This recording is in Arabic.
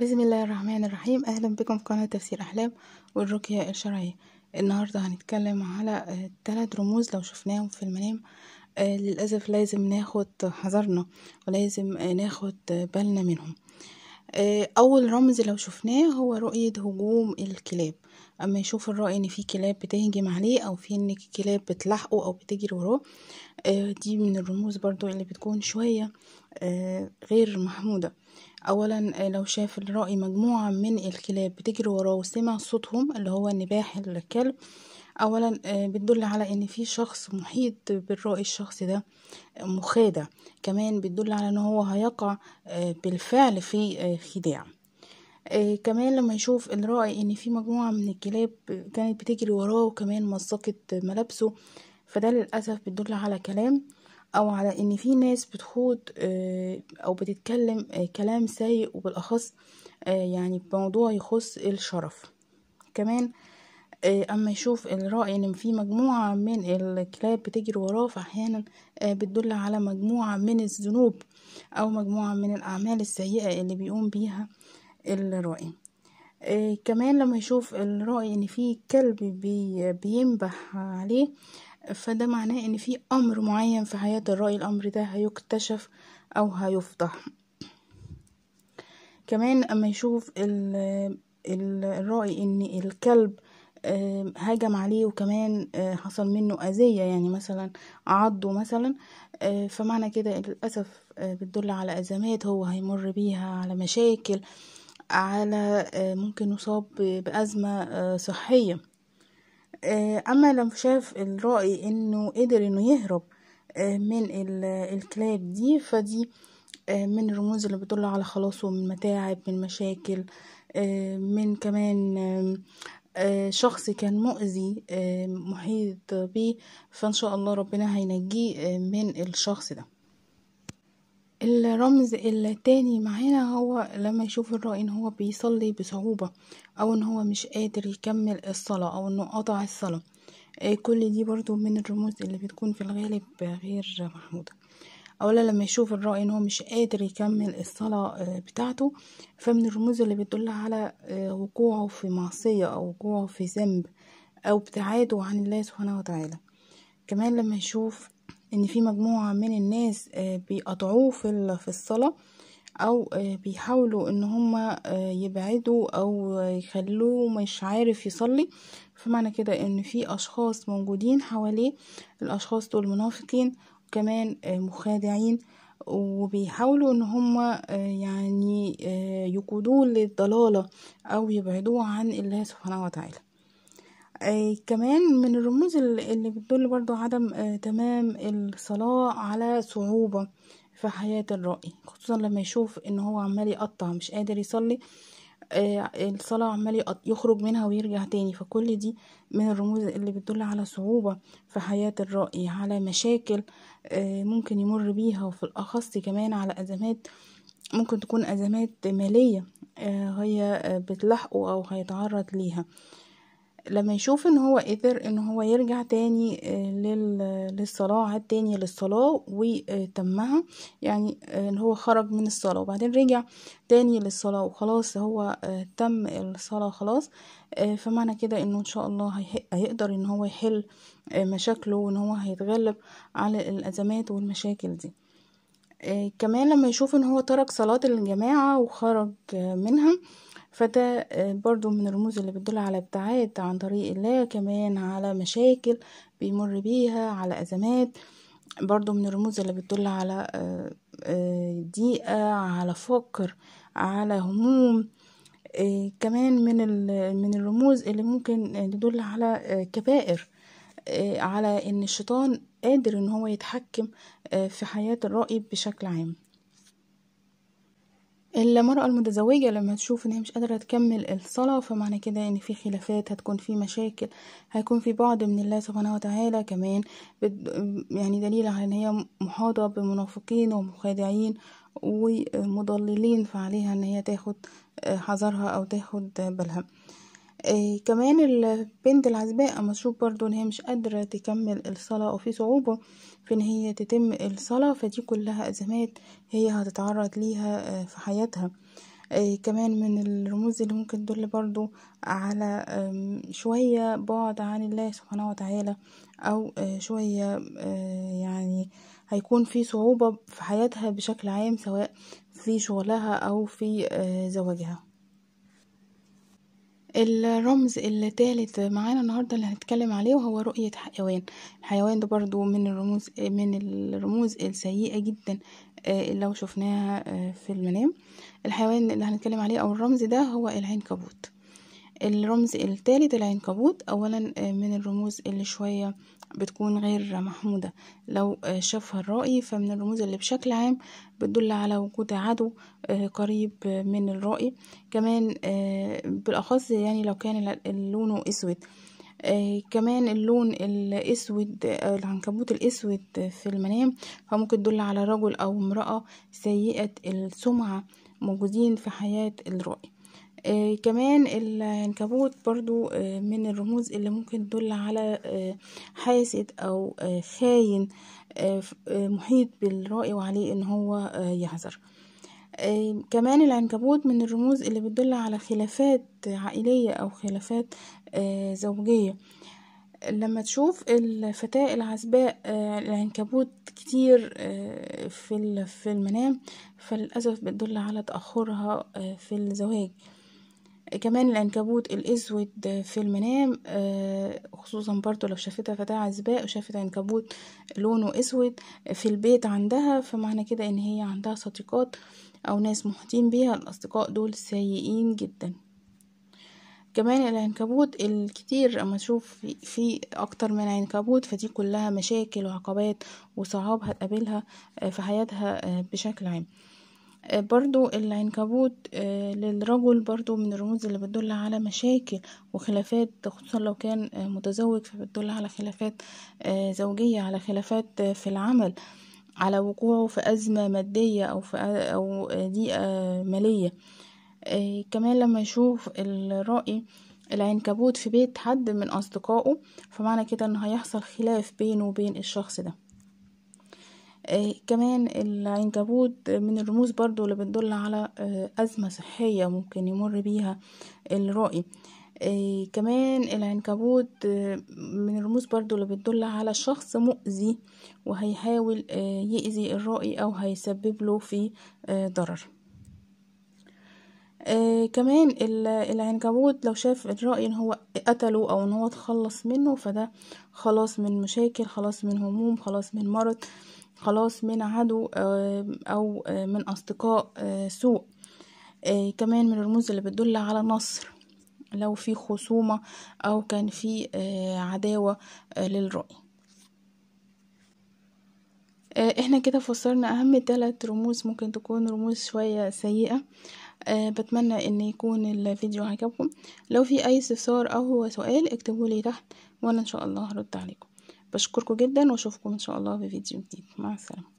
بسم الله الرحمن الرحيم اهلا بكم في قناه تفسير احلام والرقيه الشرعيه النهارده هنتكلم على ثلاث آه، رموز لو شفناهم في المنام آه، للاسف لازم ناخد حذرنا ولازم آه، ناخد بالنا منهم اول رمز لو شفناه هو رؤيه هجوم الكلاب اما يشوف الرأي ان في كلاب بتهجم عليه او في ان كلاب بتلاحقه او بتجري وراه دي من الرموز برضو اللي بتكون شويه غير محموده أولا آه، لو شاف الراعي مجموعة من الكلاب بتجري وراه وسمع صوتهم اللي هو نباح الكلب أولا آه، بتدل على إن في شخص محيط بالراعي الشخص ده آه، مخادع كمان بتدل على إن هو هيقع بالفعل في خداع كمان لما يشوف الراعي إن في مجموعة من الكلاب كانت بتجري وراه وكمان مزقت ملابسه فده للأسف بتدل على كلام او على ان في ناس بتخوض آه، او بتتكلم آه، كلام سيء وبالاخص آه، يعني بموضوع يخص الشرف كمان اما يشوف الراي ان في مجموعه من الكلاب بتجري وراه فاحيانا بتدل على مجموعه من الذنوب او مجموعه من الاعمال السيئه اللي بيقوم بيها الراعي كمان لما يشوف الرأي ان في كلب بي بينبح عليه فده معناه ان في امر معين في حياة الرأي الامر ده هيكتشف او هيفضح كمان اما يشوف الرأي ان الكلب هجم عليه وكمان آه، حصل منه أذية يعني مثلا عضه مثلا آه، فمعنى كده للأسف آه، بتدل على أزمات هو هيمر بيها على مشاكل على ممكن يصاب بأزمة صحية آه، اما لما شاف الرائي انه قدر انه يهرب آه، من الكلاب دي فدي آه، من الرموز اللي بتدل على خلاصه من متاعب من مشاكل من كمان شخص كان مؤذي محيط بيه فان شاء الله ربنا هينجيه من الشخص ده الرمز التاني معانا هو لما يشوف ان هو بيصلي بصعوبة أو إن هو مش قادر يكمل الصلاة أو إنه قطع الصلاة آه، كل دي برضو من الرموز اللي بتكون في الغالب غير محمودة أولا لما يشوف الرأي إن هو مش قادر يكمل الصلاة آه، بتاعته فمن الرموز اللي بتدل على آه، وقوعه في معصية أو وقوعه في ذنب أو ابتعاده عن الله سبحانه وتعالى كمان لما يشوف ان في مجموعة من الناس آه، بيقطعوه في في الصلاة او آه، بيحاولوا ان هما آه، يبعدوا او يخلوه مش عارف يصلي فمعنى كده ان في اشخاص موجودين حواليه الاشخاص دول منافقين وكمان مخادعين وبيحاولوا ان هم يعني يقودوه للضلالة او يبعدوه عن الله سبحانه وتعالى أي كمان من الرموز اللي بتدل برضو عدم آه تمام الصلاة على صعوبة في حياة الرأي خصوصا لما يشوف ان هو عمال يقطع مش قادر يصلي آه الصلاة عمال يخرج منها ويرجع تاني فكل دي من الرموز اللي بتدل على صعوبة في حياة الرأي على مشاكل آه، ممكن يمر بيها وفي الأخص كمان على أزمات ممكن تكون أزمات مالية آه، هي آه، بتلحقه أو هيتعرض ليها لما يشوف ان هو قدر ان هو يرجع تاني آه، للصلاة عاد تاني للصلاة وتمها يعني آه، ان هو خرج من الصلاة وبعدين رجع تاني للصلاة وخلاص هو آه، تم الصلاة خلاص فمعنى كده انه ان شاء الله هيقدر ان هو يحل مشاكله وان هو هيتغلب على الازمات والمشاكل دي كمان لما يشوف ان هو ترك صلاة الجماعة وخرج منها فده آه، برضو من الرموز اللي بتدل على ابتعاد عن طريق الله كمان على مشاكل بيمر بيها على أزمات برضو من الرموز اللي بتدل على آه، آه، ضيقة على فقر على هموم كمان من من الرموز اللي ممكن تدل على كبائر على ان الشيطان قادر ان هو يتحكم في حياة الرأي بشكل عام المرأة المتزوجة لما تشوف ان هي مش قادرة تكمل الصلاة فمعنى كده ان في خلافات هتكون في مشاكل هيكون في بعض من الله سبحانه وتعالى كمان يعني دليل على ان هي محاطة بمنافقين ومخادعين ومضللين فعليها ان هي تاخد آه، حذرها او تاخد بالها آه كمان البنت العزباء مشروب برضو ان هي مش قادرة تكمل الصلاة وفي صعوبة في ان هي تتم الصلاة فدي كلها ازمات هي هتتعرض ليها آه في حياتها آه كمان من الرموز اللي ممكن تدل برضو على شوية بعد عن الله سبحانه وتعالى او آه، شوية آه، يعني هيكون في صعوبة في حياتها بشكل عام سواء في شغلها او في آه، زواجها الرمز التالت معانا النهاردة اللي هنتكلم عليه وهو رؤية حيوان الحيوان ده برضو من الرموز من الرموز السيئة جدا آه، لو شفناها آه، في المنام الحيوان اللي هنتكلم عليه او الرمز ده هو العنكبوت الرمز الثالث العنكبوت اولا آه، من الرموز اللي شوية بتكون غير محمودة لو آه، شافها الرائي فمن الرموز اللي بشكل عام بتدل على وجود عدو آه، قريب من الرائي كمان بالاخص يعني لو كان لونه اسود آه كمان اللون الاسود العنكبوت الاسود في المنام فممكن تدل على رجل او امرأة سيئة السمعة موجودين في حياة الرائي آه، كمان العنكبوت برضو آه، من الرموز اللي ممكن تدل على آه، حاسد او خاين محيط بالرأي وعليه ان هو يحذر كمان العنكبوت من الرموز اللي بتدل على خلافات عائلية أو خلافات زوجية لما تشوف الفتاة العزباء العنكبوت كتير في المنام فللأسف بتدل على تأخرها في الزواج كمان العنكبوت الاسود في المنام آه، خصوصا برضو لو شافتها فتاة عزباء وشافت عنكبوت لونه اسود في البيت عندها فمعنى كده ان هي عندها صديقات او ناس محيطين بيها الاصدقاء دول سيئين جدا كمان العنكبوت الكتير اما تشوف في اكتر من عنكبوت فدي كلها مشاكل وعقبات وصعاب هتقابلها آه، في حياتها آه، بشكل عام آه، برضو العنكبوت آه، للرجل برضو من الرموز اللي بتدل على مشاكل وخلافات خصوصا لو كان آه، متزوج فبتدل على خلافات زوجية على خلافات في العمل على وقوعه في أزمة مادية أو, في أو ضيقة مالية كمان لما يشوف الرأي العنكبوت في بيت حد من أصدقائه فمعنى كده أنه هيحصل خلاف بينه وبين الشخص ده آه، كمان العنكبوت من الرموز برضو اللي بتدل على آه، أزمة صحية ممكن يمر بيها الرائي آه، كمان العنكبوت من الرموز برضو اللي بتدل على شخص مؤذي وهيحاول يأذي الرائي أو هيسبب له في ضرر آه كمان العنكبوت لو شاف الرأي ان هو قتله او ان هو اتخلص منه فده خلاص من مشاكل خلاص من هموم خلاص من مرض خلاص من عدو أو من أصدقاء آه، سوء آه، كمان من الرموز اللي بتدل على نصر لو في خصومة أو كان في آه، عداوة للرأي احنا كده فسرنا اهم ثلاث رموز ممكن تكون رموز شوية سيئة أه بتمنى ان يكون الفيديو عجبكم لو في اي استفسار او سؤال اكتبولي تحت وانا ان شاء الله هرد عليكم بشكركم جدا واشوفكم ان شاء الله في فيديو جديد مع السلامه